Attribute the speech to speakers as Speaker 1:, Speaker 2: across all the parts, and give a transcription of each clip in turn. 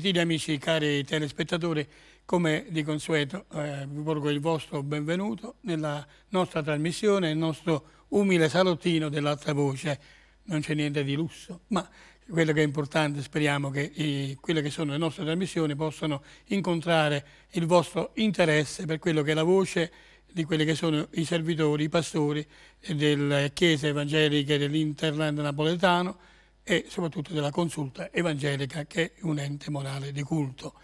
Speaker 1: Gentili amici, cari telespettatori, come di consueto eh, vi porgo il vostro benvenuto nella nostra trasmissione, il nostro umile salottino dell'altra voce. Non c'è niente di lusso, ma quello che è importante, speriamo che i, quelle che sono le nostre trasmissioni possano incontrare il vostro interesse per quello che è la voce di quelli che sono i servitori, i pastori delle chiese evangeliche dell'Interland napoletano, e soprattutto della consulta evangelica che è un ente morale di culto.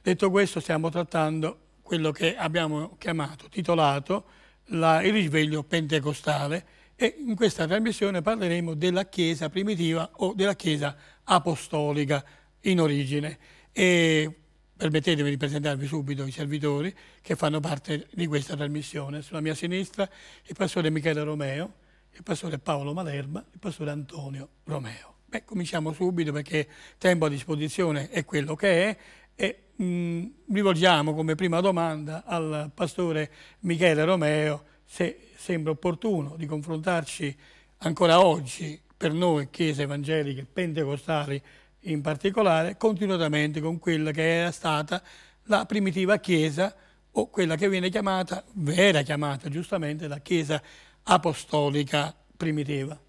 Speaker 1: Detto questo stiamo trattando quello che abbiamo chiamato, titolato la, il risveglio pentecostale e in questa trasmissione parleremo della Chiesa primitiva o della Chiesa apostolica in origine. E permettetemi di presentarvi subito i servitori che fanno parte di questa trasmissione. Sulla mia sinistra il pastore Michele Romeo, il pastore Paolo Malerba, il pastore Antonio Romeo. Beh, cominciamo subito perché tempo a disposizione è quello che è e mh, mm, rivolgiamo come prima domanda al pastore Michele Romeo se sembra opportuno di confrontarci ancora oggi per noi chiese evangeliche pentecostali in particolare continuatamente con quella che era stata la primitiva chiesa o quella che viene chiamata, vera chiamata giustamente, la chiesa apostolica primitiva.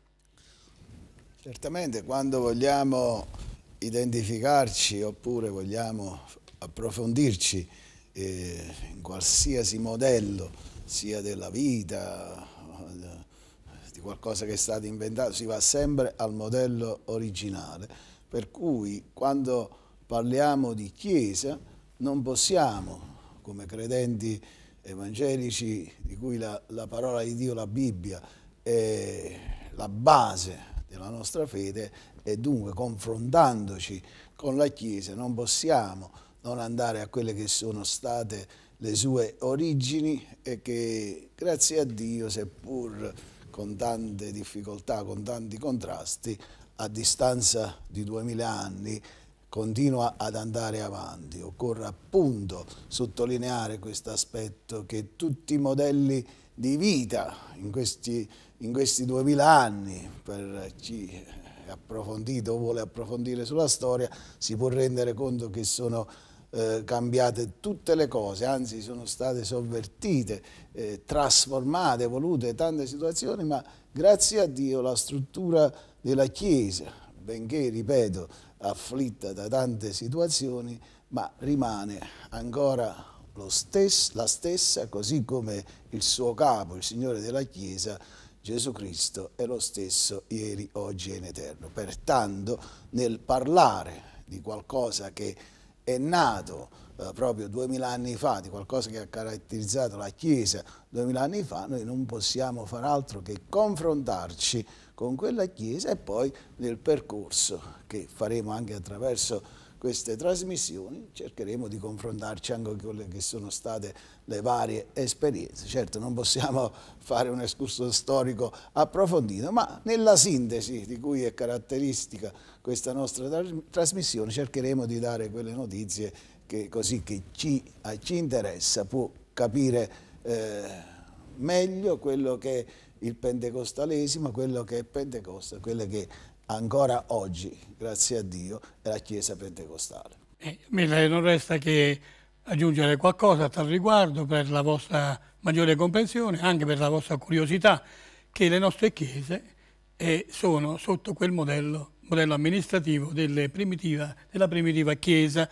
Speaker 2: Certamente quando vogliamo identificarci oppure vogliamo approfondirci eh, in qualsiasi modello, sia della vita, di qualcosa che è stato inventato, si va sempre al modello originale. Per cui quando parliamo di Chiesa non possiamo, come credenti evangelici di cui la, la parola di Dio, la Bibbia, è la base della nostra fede e dunque confrontandoci con la Chiesa non possiamo non andare a quelle che sono state le sue origini e che grazie a Dio, seppur con tante difficoltà, con tanti contrasti, a distanza di duemila anni continua ad andare avanti. Occorre appunto sottolineare questo aspetto che tutti i modelli di vita in questi, in questi 2000 anni, per chi è approfondito o vuole approfondire sulla storia, si può rendere conto che sono eh, cambiate tutte le cose, anzi sono state sovvertite, eh, trasformate, evolute tante situazioni, ma grazie a Dio la struttura della Chiesa, benché, ripeto, afflitta da tante situazioni, ma rimane ancora stes la stessa, così come il suo capo, il Signore della Chiesa, Gesù Cristo è lo stesso ieri, oggi e in eterno. Pertanto nel parlare di qualcosa che è nato eh, proprio duemila anni fa, di qualcosa che ha caratterizzato la Chiesa duemila anni fa, noi non possiamo far altro che confrontarci con quella Chiesa e poi nel percorso che faremo anche attraverso queste trasmissioni, cercheremo di confrontarci anche con quelle che sono state le varie esperienze. Certo non possiamo fare un escurso storico approfondito, ma nella sintesi di cui è caratteristica questa nostra trasmissione cercheremo di dare quelle notizie che così chi ci, ci, interessa può capire eh, meglio quello che è il pentecostalesimo, quello che è Pentecoste, quello che ancora oggi, grazie a Dio, è la Chiesa pentecostale.
Speaker 1: Eh, non resta che aggiungere qualcosa a tal riguardo per la vostra maggiore comprensione, anche per la vostra curiosità, che le nostre chiese eh, sono sotto quel modello, modello amministrativo primitiva, della primitiva Chiesa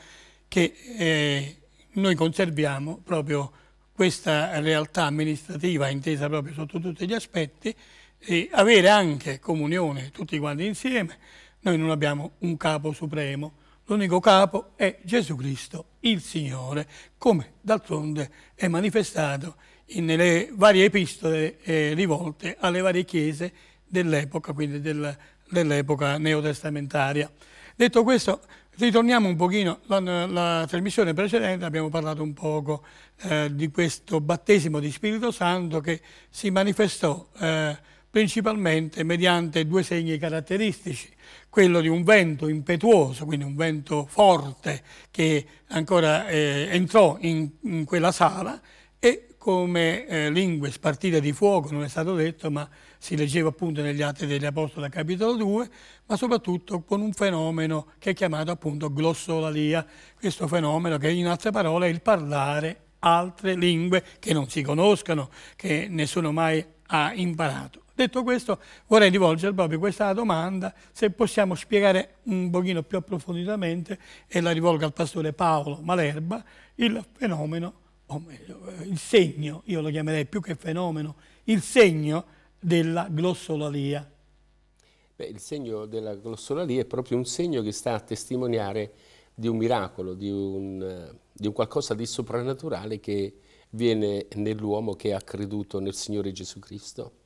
Speaker 1: che eh, noi conserviamo proprio questa realtà amministrativa intesa proprio sotto tutti gli aspetti e avere anche comunione tutti quanti insieme. Noi non abbiamo un capo supremo, l'unico capo è Gesù Cristo, il Signore, come d'altronde è manifestato nelle varie epistole eh, rivolte alle varie chiese dell'epoca, quindi del, dell'epoca neotestamentaria. Detto questo, ritorniamo un pochino, la, la trasmissione precedente abbiamo parlato un poco eh, di questo battesimo di Spirito Santo che si manifestò eh, principalmente mediante due segni caratteristici, quello di un vento impetuoso, quindi un vento forte che ancora eh, entrò in, in, quella sala e come eh, lingue spartite di fuoco, non è stato detto, ma si leggeva appunto negli Atti degli Apostoli capitolo 2, ma soprattutto con un fenomeno che è chiamato appunto glossolalia, questo fenomeno che in altre parole è il parlare altre lingue che non si conoscano, che nessuno mai ha imparato. Detto questo, vorrei rivolgere proprio questa domanda, se possiamo spiegare un pochino più approfonditamente, e la rivolgo al pastore Paolo Malerba, il fenomeno, o meglio, il segno, io lo chiamerei più che fenomeno, il segno della glossolalia.
Speaker 3: Beh, il segno della glossolalia è proprio un segno che sta a testimoniare di un miracolo, di un, eh, di un qualcosa di soprannaturale che viene nell'uomo che ha creduto nel Signore Gesù Cristo.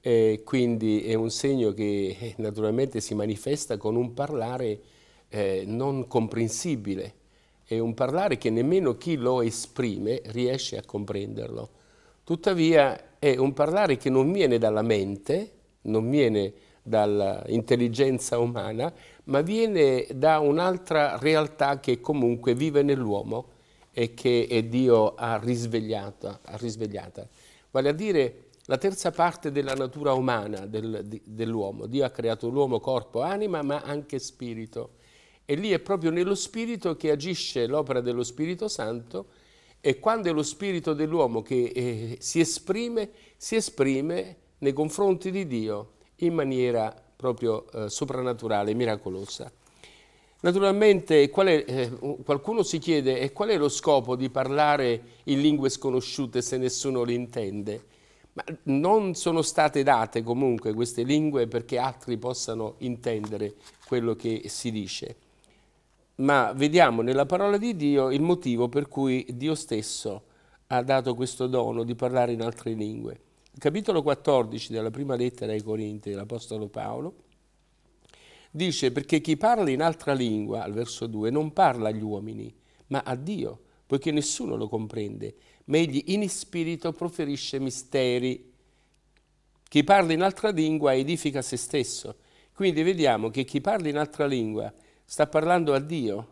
Speaker 3: E quindi è un segno che eh, naturalmente si manifesta con un parlare eh, non comprensibile, è un parlare che nemmeno chi lo esprime riesce a comprenderlo. Tuttavia è un parlare che non viene dalla mente, non viene dall'intelligenza umana, ma viene da un'altra realtà che comunque vive nell'uomo e che Dio ha risvegliata, ha risvegliata. Vale a dire la terza parte della natura umana del, dell'uomo. Dio ha creato l'uomo corpo, anima, ma anche spirito. E lì è proprio nello spirito che agisce l'opera dello Spirito Santo e quando è lo spirito dell'uomo che eh, si esprime, si esprime nei confronti di Dio in maniera proprio eh, soprannaturale, miracolosa. Naturalmente è, eh, qualcuno si chiede e qual è lo scopo di parlare in lingue sconosciute se nessuno le intende? Ma non sono state date comunque queste lingue perché altri possano intendere quello che si dice. Ma vediamo nella parola di Dio il motivo per cui Dio stesso ha dato questo dono di parlare in altre lingue. Il capitolo 14 della prima lettera ai Corinti dell'Apostolo Paolo Dice perché chi parla in altra lingua, al verso 2, non parla agli uomini, ma a Dio, poiché nessuno lo comprende, ma egli in spirito proferisce misteri. Chi parla in altra lingua edifica se stesso. Quindi vediamo che chi parla in altra lingua sta parlando a Dio,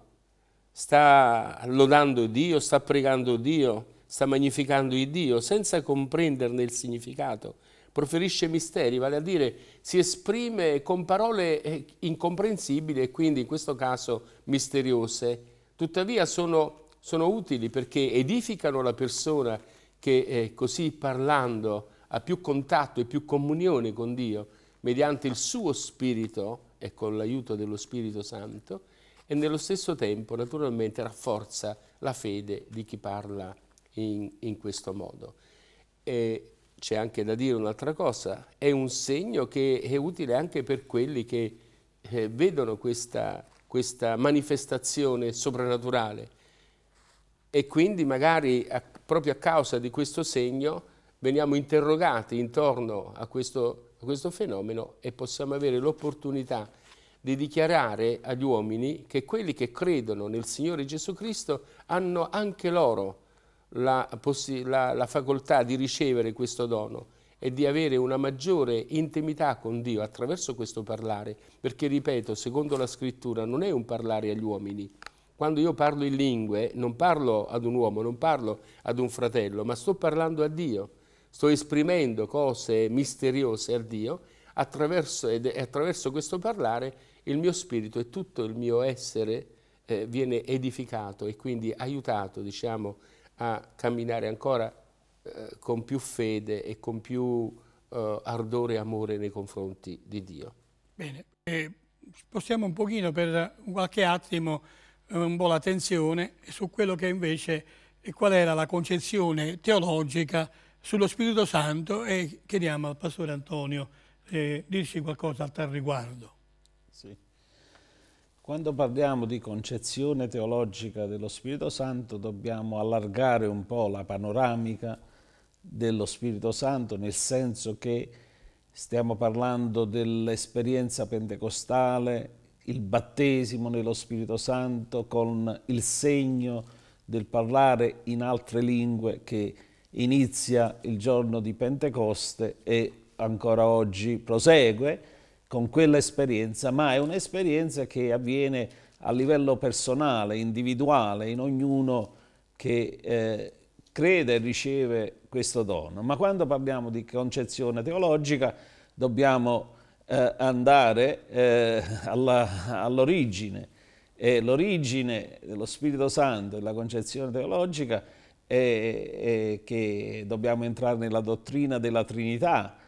Speaker 3: sta lodando Dio, sta pregando Dio, sta magnificando il Dio, senza comprenderne il significato proferisce misteri, vale a dire si esprime con parole eh, incomprensibili e quindi in questo caso misteriose. Tuttavia sono, sono utili perché edificano la persona che eh, così parlando ha più contatto e più comunione con Dio mediante il suo spirito e con l'aiuto dello Spirito Santo e nello stesso tempo naturalmente rafforza la fede di chi parla in, in questo modo. E c'è anche da dire un'altra cosa, è un segno che è utile anche per quelli che eh, vedono questa, questa, manifestazione soprannaturale e quindi magari a, proprio a causa di questo segno veniamo interrogati intorno a questo, a questo fenomeno e possiamo avere l'opportunità di dichiarare agli uomini che quelli che credono nel Signore Gesù Cristo hanno anche loro la, la, la facoltà di ricevere questo dono e di avere una maggiore intimità con Dio attraverso questo parlare, perché ripeto, secondo la scrittura non è un parlare agli uomini. Quando io parlo in lingue non parlo ad un uomo, non parlo ad un fratello, ma sto parlando a Dio, sto esprimendo cose misteriose a Dio attraverso, e attraverso questo parlare il mio spirito e tutto il mio essere eh, viene edificato e quindi aiutato, diciamo, a camminare ancora eh, con più fede e con più eh, ardore e amore nei confronti di Dio.
Speaker 1: Bene, eh, spostiamo un pochino per qualche attimo eh, un po' l'attenzione su quello che invece qual era la concezione teologica sullo Spirito Santo e chiediamo al Pastore Antonio eh, dirci qualcosa a tal riguardo.
Speaker 4: Quando parliamo di concezione teologica dello Spirito Santo dobbiamo allargare un po' la panoramica dello Spirito Santo nel senso che stiamo parlando dell'esperienza pentecostale, il battesimo nello Spirito Santo con il segno del parlare in altre lingue che inizia il giorno di Pentecoste e ancora oggi prosegue con quell'esperienza, ma è un'esperienza che avviene a livello personale, individuale, in ognuno che eh, crede e riceve questo dono. Ma quando parliamo di concezione teologica dobbiamo eh, andare eh, all'origine e l'origine dello Spirito Santo e la concezione teologica è, è che dobbiamo entrare nella dottrina della Trinità,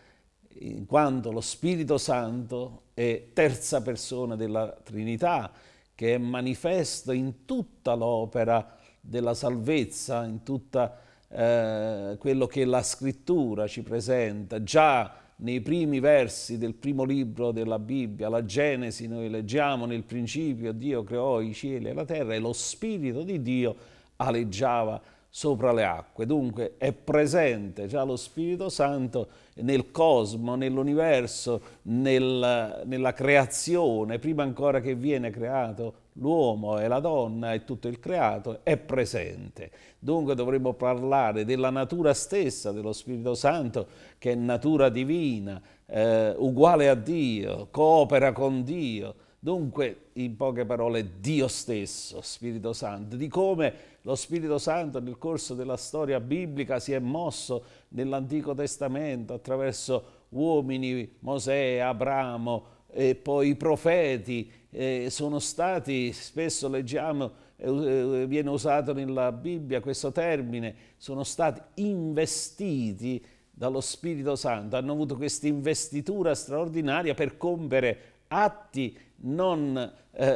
Speaker 4: in quanto lo Spirito Santo è terza persona della Trinità, che è manifesto in tutta l'opera della salvezza, in tutto eh, quello che la Scrittura ci presenta. Già nei primi versi del primo libro della Bibbia, la Genesi, noi leggiamo nel principio Dio creò i cieli e la terra e lo Spirito di Dio aleggiava sopra le acque. Dunque è presente già lo Spirito Santo nel cosmo, nell'universo, nel, nella creazione, prima ancora che viene creato l'uomo e la donna e tutto il creato, è presente. Dunque dovremmo parlare della natura stessa dello Spirito Santo, che è natura divina, eh, uguale a Dio, coopera con Dio, Dunque, in poche parole, Dio stesso, Spirito Santo, di come lo Spirito Santo nel corso della storia biblica si è mosso nell'Antico Testamento attraverso uomini, Mosè, Abramo e poi i profeti, eh, sono stati, spesso leggiamo, eh, viene usato nella Bibbia questo termine, sono stati investiti dallo Spirito Santo, hanno avuto questa investitura straordinaria per compiere atti non eh,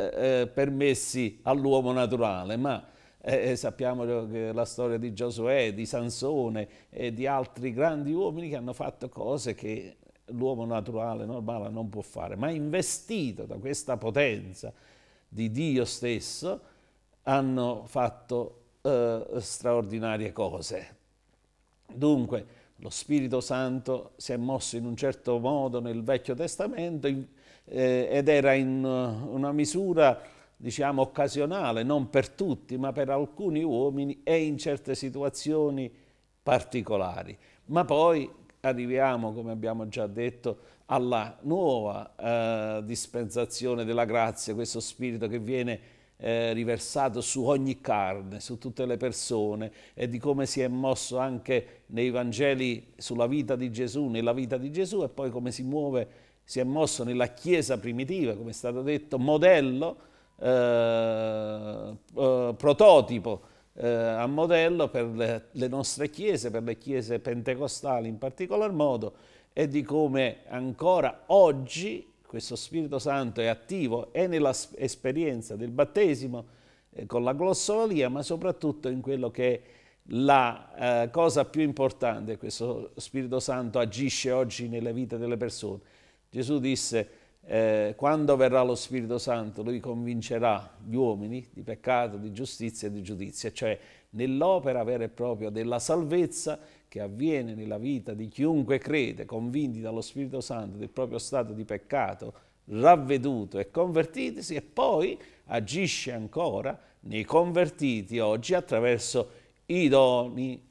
Speaker 4: eh, permessi all'uomo naturale, ma eh, eh, sappiamo che la storia di Giosuè, di Sansone e di altri grandi uomini che hanno fatto cose che l'uomo naturale normale non può fare, ma investito da questa potenza di Dio stesso hanno fatto eh, straordinarie cose. Dunque, lo Spirito Santo si è mosso in un certo modo nel Vecchio Testamento, eh, ed era in eh, una misura diciamo occasionale, non per tutti, ma per alcuni uomini e in certe situazioni particolari. Ma poi arriviamo, come abbiamo già detto, alla nuova eh, dispensazione della grazia, questo spirito che viene eh, riversato su ogni carne, su tutte le persone e di come si è mosso anche nei Vangeli sulla vita di Gesù, nella vita di Gesù e poi come si muove si è mosso nella Chiesa primitiva, come è stato detto, modello, eh, eh, prototipo eh, a modello per le, le, nostre chiese, per le chiese pentecostali in particolar modo, e di come ancora oggi questo Spirito Santo è attivo e nell'esperienza del battesimo eh, con la glossolalia, ma soprattutto in quello che è la eh, cosa più importante, questo Spirito Santo agisce oggi nella vita delle persone, Gesù disse, eh, quando verrà lo Spirito Santo, lui convincerà gli uomini di peccato, di giustizia e di giudizia, cioè nell'opera vera e propria della salvezza che avviene nella vita di chiunque crede, convinti dallo Spirito Santo del proprio stato di peccato, ravveduto e convertitisi e poi agisce ancora nei convertiti oggi attraverso i doni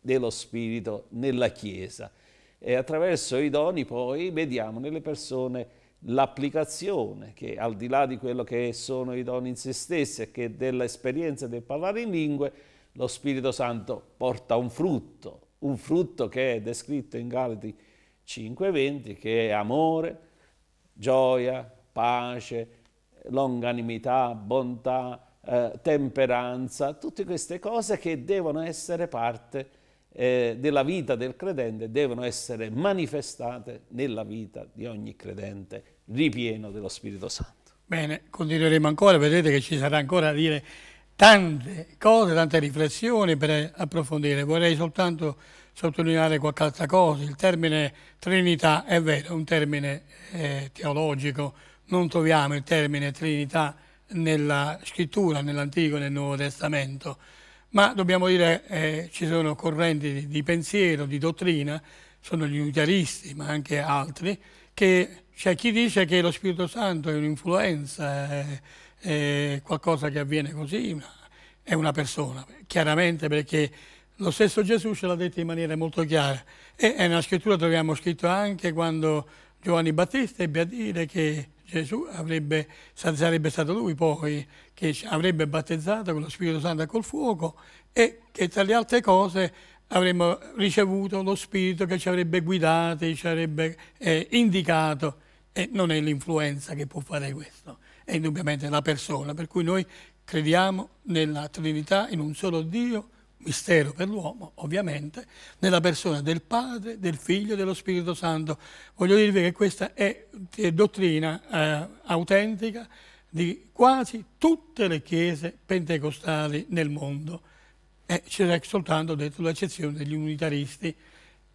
Speaker 4: dello Spirito nella Chiesa e attraverso i doni poi vediamo nelle persone l'applicazione che al di là di quello che sono i doni in se stessi e che dell'esperienza del parlare in lingue, lo Spirito Santo porta un frutto, un frutto che è descritto in Galati 5.20 che è amore, gioia, pace, longanimità, bontà, eh, temperanza, tutte queste cose che devono essere parte eh, della vita del credente devono essere manifestate nella vita di ogni credente ripieno dello Spirito Santo.
Speaker 1: Bene, continueremo ancora, vedete che ci sarà ancora a dire tante cose, tante riflessioni per approfondire. Vorrei soltanto sottolineare qualche altra cosa. Il termine Trinità è vero, è un termine eh, teologico, non troviamo il termine Trinità nella scrittura, nell'Antico e nel Nuovo Testamento ma dobbiamo dire eh, ci sono correnti di pensiero, di dottrina, sono gli unitaristi ma anche altri, che c'è chi dice che lo Spirito Santo è un'influenza, è, è qualcosa che avviene così, è una persona, chiaramente perché lo stesso Gesù ce l'ha detto in maniera molto chiara e nella scrittura troviamo scritto anche quando Giovanni Battista ebbe a dire che Gesù avrebbe, sarebbe stato lui poi che avrebbe battezzato con lo Spirito Santo e col fuoco e che tra le altre cose avremmo ricevuto lo Spirito che ci avrebbe guidato, ci avrebbe eh, indicato e non è l'influenza che può fare questo, è indubbiamente la persona, per cui noi crediamo nella Trinità, in un solo Dio, mistero per l'uomo ovviamente, nella persona del Padre, del Figlio e dello Spirito Santo. Voglio dirvi che questa è dottrina eh, autentica, di quasi tutte le chiese pentecostali nel mondo. E eh, c'è soltanto detto l'eccezione degli unitaristi.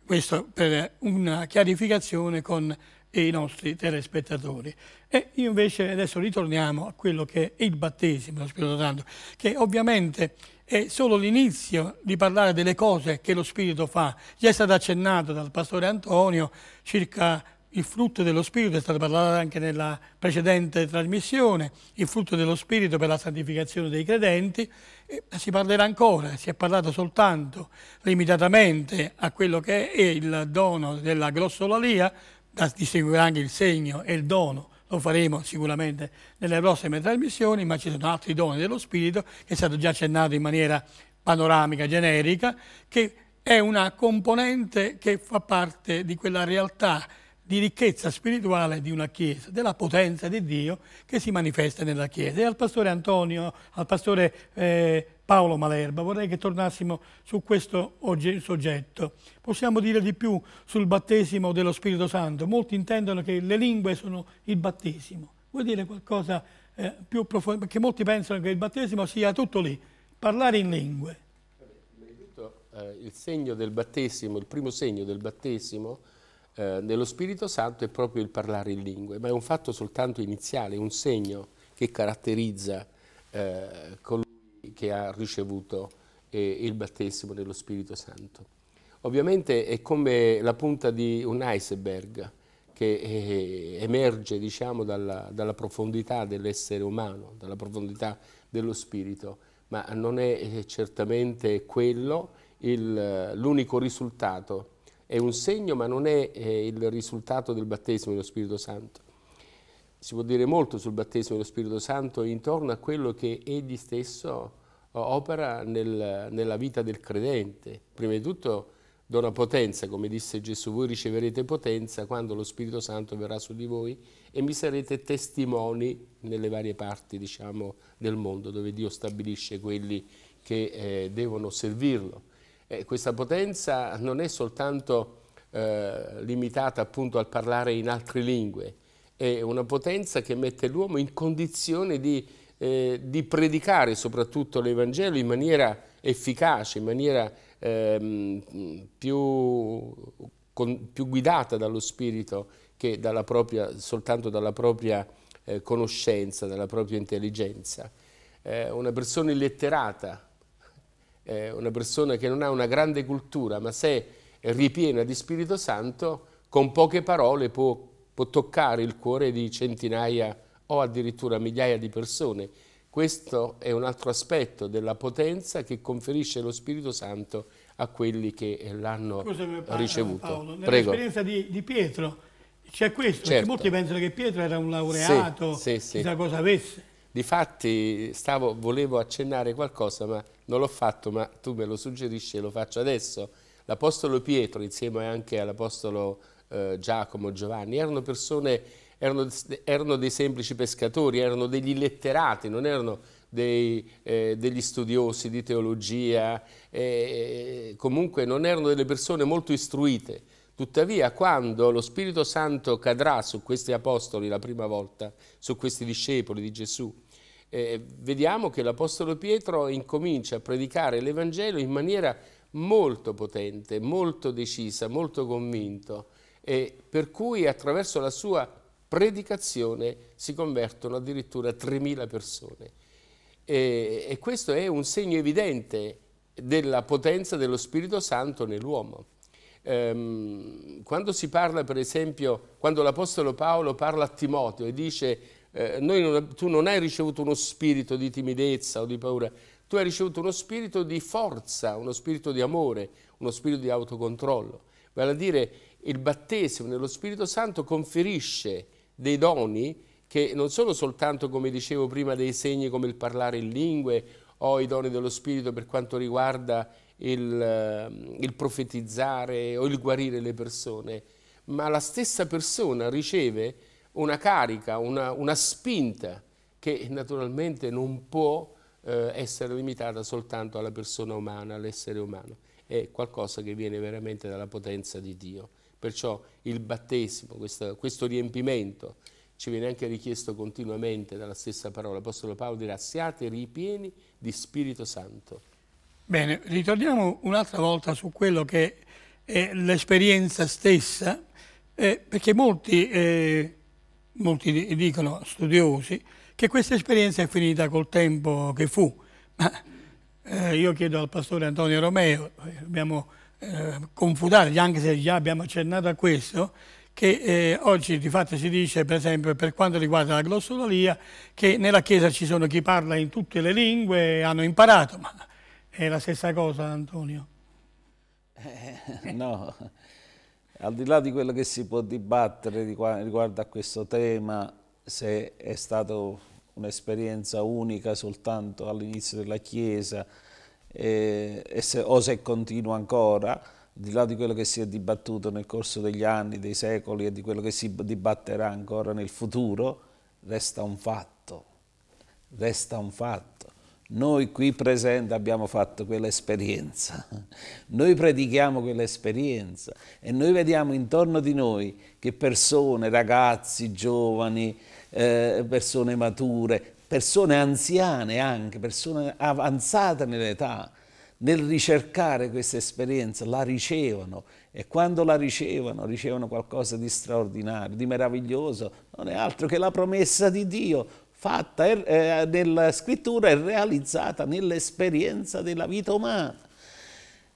Speaker 1: Questo per una chiarificazione con i nostri telespettatori. E io invece adesso ritorniamo a quello che è il battesimo, lo Spirito Santo, che ovviamente è solo l'inizio di parlare delle cose che lo Spirito fa. Già è stato accennato dal pastore Antonio circa il frutto dello Spirito, è stato parlato anche nella precedente trasmissione, il frutto dello Spirito per la santificazione dei credenti, si parlerà ancora, si è parlato soltanto limitatamente a quello che è il dono della glossolalia, da distinguere anche il segno e il dono, lo faremo sicuramente nelle prossime trasmissioni, ma ci sono altri doni dello Spirito che è stato già accennato in maniera panoramica, generica, che è una componente che fa parte di quella realtà di ricchezza spirituale di una Chiesa, della potenza di Dio che si manifesta nella Chiesa. E al pastore Antonio, al pastore eh, Paolo Malerba, vorrei che tornassimo su questo soggetto. Possiamo dire di più sul battesimo dello Spirito Santo. Molti intendono che le lingue sono il battesimo. Vuoi dire qualcosa eh, più profondo, perché molti pensano che il battesimo sia tutto lì, parlare in lingue.
Speaker 3: Eh, il segno del battesimo, il primo segno del battesimo eh, nello Spirito Santo è proprio il parlare in lingue, ma è un fatto soltanto iniziale, un segno che caratterizza eh, colui che ha ricevuto eh, il battesimo dello Spirito Santo. Ovviamente è come la punta di un iceberg che eh, emerge diciamo, dalla, dalla profondità dell'essere umano, dalla profondità dello spirito, ma non è eh, certamente quello l'unico risultato è un segno ma non è eh, il risultato del battesimo dello Spirito Santo. Si può dire molto sul battesimo dello Spirito Santo intorno a quello che egli stesso eh, opera nel, nella vita del credente. Prima di tutto dona potenza, come disse Gesù, voi riceverete potenza quando lo Spirito Santo verrà su di voi e mi sarete testimoni nelle varie parti diciamo, del mondo dove Dio stabilisce quelli che eh, devono servirlo. Eh, questa potenza non è soltanto eh, limitata appunto al parlare in altre lingue, è una potenza che mette l'uomo in condizione di, eh, di predicare soprattutto l'Evangelo in maniera efficace, in maniera ehm, più, con, più, guidata dallo Spirito che dalla propria, soltanto dalla propria eh, conoscenza, dalla propria intelligenza. Eh, una persona illetterata eh, una persona che non ha una grande cultura, ma se è ripiena di Spirito Santo, con poche parole può, può toccare il cuore di centinaia o addirittura migliaia di persone. Questo è un altro aspetto della potenza che conferisce lo Spirito Santo a quelli che eh, l'hanno eh, ricevuto. Paolo, nell'esperienza
Speaker 1: di, di, Pietro c'è questo, certo. molti pensano che Pietro era un laureato, sì, sì, sì. chissà
Speaker 3: cosa avesse. Difatti stavo, volevo accennare qualcosa, ma non l'ho fatto, ma tu me lo suggerisci e lo faccio adesso. L'Apostolo Pietro, insieme anche all'Apostolo eh, Giacomo, Giovanni, erano persone, erano, erano, dei semplici pescatori, erano degli illetterati, non erano dei, eh, degli studiosi di teologia, eh, comunque non erano delle persone molto istruite Tuttavia, quando lo Spirito Santo cadrà su questi apostoli la prima volta, su questi discepoli di Gesù, eh, vediamo che l'Apostolo Pietro incomincia a predicare l'Evangelo in maniera molto potente, molto decisa, molto convinto, eh, per cui attraverso la sua predicazione si convertono addirittura 3.000 persone. E, e questo è un segno evidente della potenza dello Spirito Santo nell'uomo ehm, quando si parla per esempio, quando l'Apostolo Paolo parla a Timoteo e dice eh, non, tu non hai ricevuto uno spirito di timidezza o di paura, tu hai ricevuto uno spirito di forza, uno spirito di amore, uno spirito di autocontrollo. Vale a dire il battesimo nello Spirito Santo conferisce dei doni che non sono soltanto, come dicevo prima, dei segni come il parlare in lingue o i doni dello Spirito per quanto riguarda il, ehm, il profetizzare o il guarire le persone, ma la stessa persona riceve una carica, una, una spinta che naturalmente non può eh, essere limitata soltanto alla persona umana, all'essere umano, è qualcosa che viene veramente dalla potenza di Dio. Perciò il battesimo, questo, questo riempimento, ci viene anche richiesto continuamente dalla stessa parola. L'Apostolo Paolo dirà siate ripieni di Spirito Santo.
Speaker 1: Bene, ritorniamo un'altra volta su quello che è l'esperienza stessa, eh, perché molti, eh, molti, dicono, studiosi, che questa esperienza è finita col tempo che fu. Ma eh, io chiedo al pastore Antonio Romeo, dobbiamo eh, eh, confutargli, anche se già abbiamo accennato a questo, che eh, oggi di fatto si dice, per esempio, per quanto riguarda la glossolalia, che nella Chiesa ci sono chi parla in tutte le lingue, e hanno imparato, ma è la stessa cosa, Antonio?
Speaker 4: Eh, no, al di là di quello che si può dibattere riguardo a questo tema, se è stata un'esperienza unica soltanto all'inizio della Chiesa eh, se, o se continua ancora, al di là di quello che si è dibattuto nel corso degli anni, dei secoli e di quello che si dibatterà ancora nel futuro, resta un fatto, resta un fatto noi qui presenti abbiamo fatto quell'esperienza, noi predichiamo quell'esperienza e noi vediamo intorno di noi che persone, ragazzi, giovani, eh, persone mature, persone anziane anche, persone avanzate nell'età, nel ricercare questa esperienza la ricevono e quando la ricevono ricevono qualcosa di straordinario, di meraviglioso, non è altro che la promessa di Dio, fatta eh, nella scrittura e realizzata nell'esperienza della vita umana.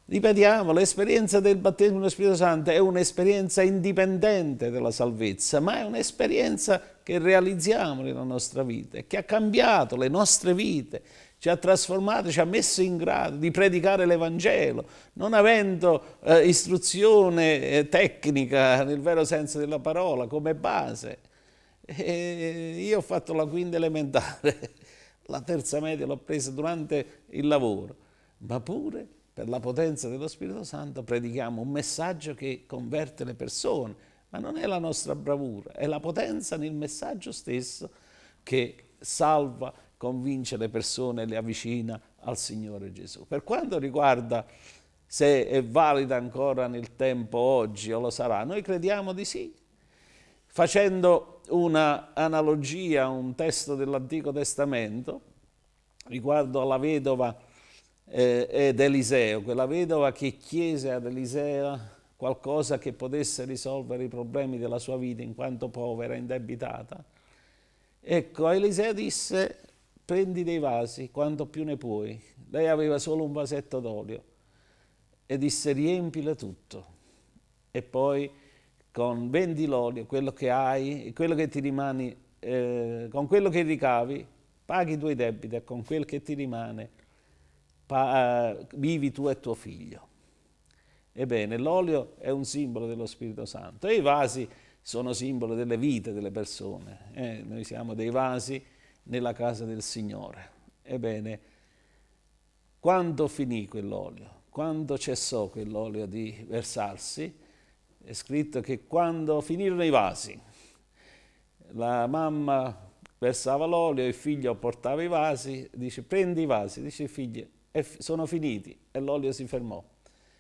Speaker 4: Ripetiamo, l'esperienza del battesimo dello Spirito Santo è un'esperienza indipendente della salvezza, ma è un'esperienza che realizziamo nella nostra vita che ha cambiato le nostre vite, ci ha trasformato, ci ha messo in grado di predicare l'Evangelo, non avendo eh, istruzione eh, tecnica nel vero senso della parola come base e io ho fatto la quinta elementare, la terza media l'ho presa durante il lavoro, ma pure per la potenza dello Spirito Santo predichiamo un messaggio che converte le persone, ma non è la nostra bravura, è la potenza nel messaggio stesso che salva, convince le persone e le avvicina al Signore Gesù. Per quanto riguarda se è valida ancora nel tempo oggi o lo sarà, noi crediamo di sì, facendo una analogia a un testo dell'Antico Testamento riguardo alla vedova eh, ed Eliseo, quella vedova che chiese ad Eliseo qualcosa che potesse risolvere i problemi della sua vita in quanto povera, indebitata. Ecco, Eliseo disse prendi dei vasi quanto più ne puoi. Lei aveva solo un vasetto d'olio e disse riempile tutto. E poi con vendi l'olio, quello che hai e quello che ti rimane, eh, con quello che ricavi, paghi i tuoi debiti e con quel che ti rimane eh, vivi tu e tuo figlio. Ebbene, l'olio è un simbolo dello Spirito Santo e i vasi sono simbolo delle vite delle persone. Eh, noi siamo dei vasi nella casa del Signore. Ebbene, quando finì quell'olio? Quando cessò quell'olio di versarsi? è scritto che quando finirono i vasi, la mamma versava l'olio, il figlio portava i vasi, dice prendi i vasi, dice figlio, sono finiti e l'olio si fermò.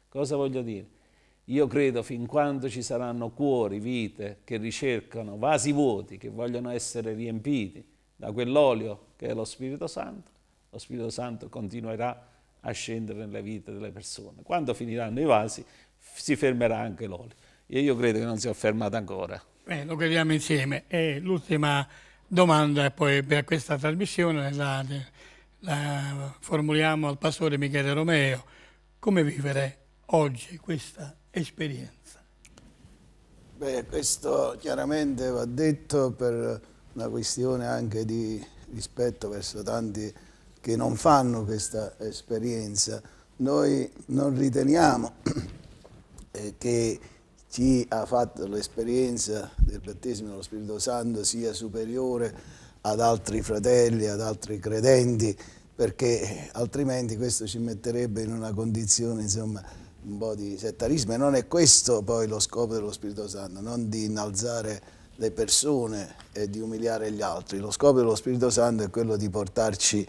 Speaker 4: Cosa voglio dire? Io credo fin quando ci saranno cuori, vite che ricercano vasi vuoti, che vogliono essere riempiti da quell'olio che è lo Spirito Santo, lo Spirito Santo continuerà a scendere nelle vite delle persone. Quando finiranno i vasi si fermerà anche l'olio e io credo che non si sia fermata ancora.
Speaker 1: Eh, lo crediamo insieme. E l'ultima domanda, poi per questa trasmissione la, la formuliamo al pastore Michele Romeo. Come vivere oggi questa esperienza?
Speaker 2: Beh, questo chiaramente va detto per una questione anche di rispetto verso tanti che non fanno questa esperienza. Noi non riteniamo eh, che chi ha fatto l'esperienza del battesimo dello Spirito Santo sia superiore ad altri fratelli, ad altri credenti, perché altrimenti questo ci metterebbe in una condizione insomma, un po' di settarismo e non è questo poi lo scopo dello Spirito Santo, non di innalzare le persone e di umiliare gli altri, lo scopo dello Spirito Santo è quello di portarci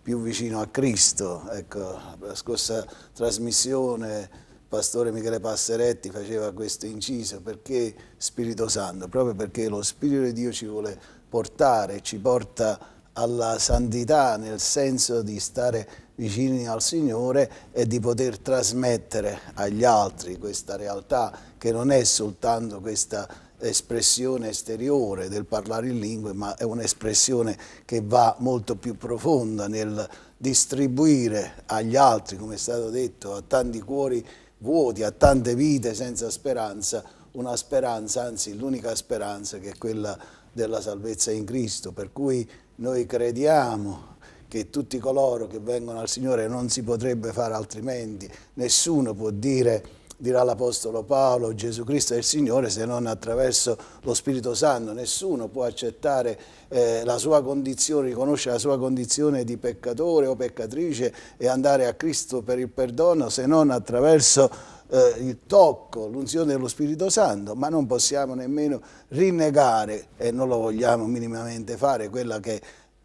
Speaker 2: più vicino a Cristo. Ecco, la scorsa trasmissione pastore Michele Passeretti faceva questo inciso, perché Spirito Santo? Proprio perché lo Spirito di Dio ci vuole portare, ci porta alla santità nel senso di stare vicini al Signore e di poter trasmettere agli altri questa realtà che non è soltanto questa espressione esteriore del parlare in lingue, ma è un'espressione che va molto più profonda nel distribuire agli altri, come è stato detto, a tanti cuori vuoti, a tante vite senza speranza, una speranza, anzi l'unica speranza che è quella della salvezza in Cristo, per cui noi crediamo che tutti coloro che vengono al Signore non si potrebbe fare altrimenti, nessuno può dire dirà l'Apostolo Paolo, Gesù Cristo è il Signore, se non attraverso lo Spirito Santo. Nessuno può accettare eh, la sua condizione, riconoscere la sua condizione di peccatore o peccatrice e andare a Cristo per il perdono se non attraverso eh, il tocco, l'unzione dello Spirito Santo, ma non possiamo nemmeno rinnegare, e non lo vogliamo minimamente fare, quella che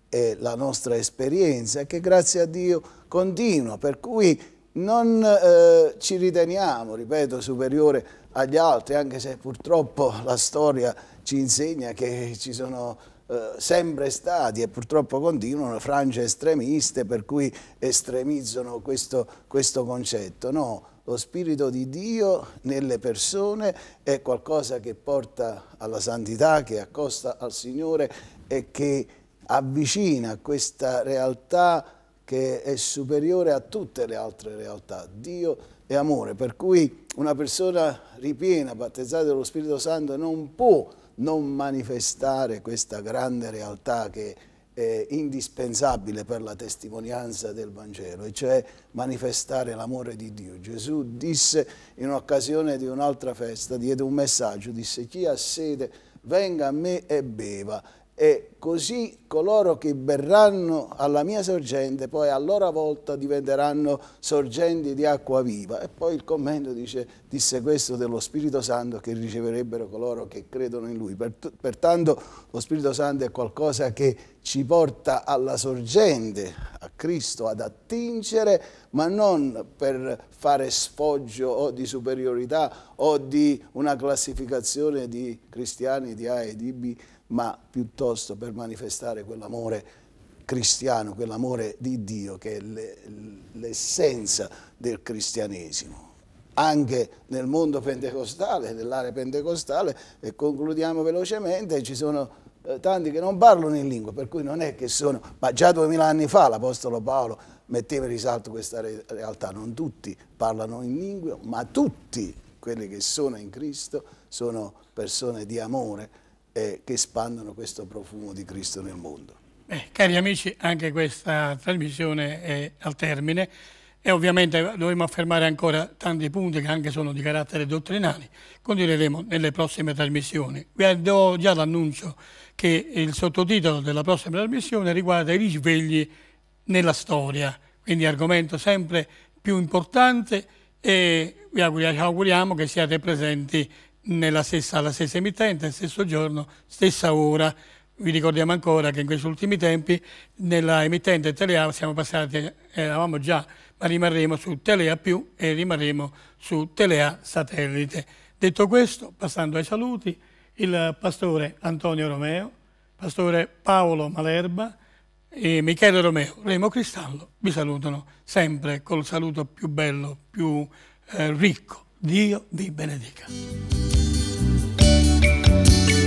Speaker 2: è la nostra esperienza, e che grazie a Dio continua, per cui non eh, ci riteniamo, ripeto, superiore agli altri, anche se purtroppo la storia ci insegna che ci sono eh, sempre stati e purtroppo continuano frange estremiste per cui estremizzano questo, questo concetto. No, lo spirito di Dio nelle persone è qualcosa che porta alla santità, che accosta al Signore e che avvicina questa realtà che è superiore a tutte le altre realtà. Dio è amore, per cui una persona ripiena, battezzata dello Spirito Santo, non può non manifestare questa grande realtà che è indispensabile per la testimonianza del Vangelo, e cioè manifestare l'amore di Dio. Gesù disse in occasione di un'altra festa, diede un messaggio, disse chi ha sede venga a me e beva e così coloro che berranno alla mia sorgente poi a loro volta diventeranno sorgenti di acqua viva. E poi il commento dice, disse questo dello Spirito Santo che riceverebbero coloro che credono in Lui. Pertanto lo Spirito Santo è qualcosa che ci porta alla sorgente, a Cristo, ad attingere, ma non per fare sfoggio o di superiorità o di una classificazione di cristiani di A e di B, ma piuttosto per manifestare quell'amore cristiano, quell'amore di Dio che è l'essenza del cristianesimo. Anche nel mondo pentecostale, nell'area pentecostale, e concludiamo velocemente, ci sono eh, tanti che non parlano in lingua, per cui non è che sono, ma già duemila anni fa l'Apostolo Paolo metteva in risalto questa realtà, non tutti parlano in lingua, ma tutti quelli che sono in Cristo sono persone di amore, eh, che espandano questo profumo di Cristo nel mondo.
Speaker 1: Eh, cari amici, anche questa trasmissione è al termine e ovviamente dovremo affermare ancora tanti punti che anche sono di carattere dottrinale, continueremo nelle prossime trasmissioni. Vi do già l'annuncio che il sottotitolo della prossima trasmissione riguarda i risvegli nella storia, quindi argomento sempre più importante e vi auguriamo che siate presenti stessa, alla stessa emittente, stesso giorno, stessa ora. Vi ricordiamo ancora che in questi ultimi tempi nella emittente Telea siamo passati, eh, eravamo già, ma rimarremo su Telea più e rimarremo su Telea satellite. Detto questo, passando ai saluti, il pastore Antonio Romeo, pastore Paolo Malerba e Michele Romeo, Remo Cristallo, vi salutano sempre col saluto più bello, più eh, ricco. Dio vi benedica. Thank you.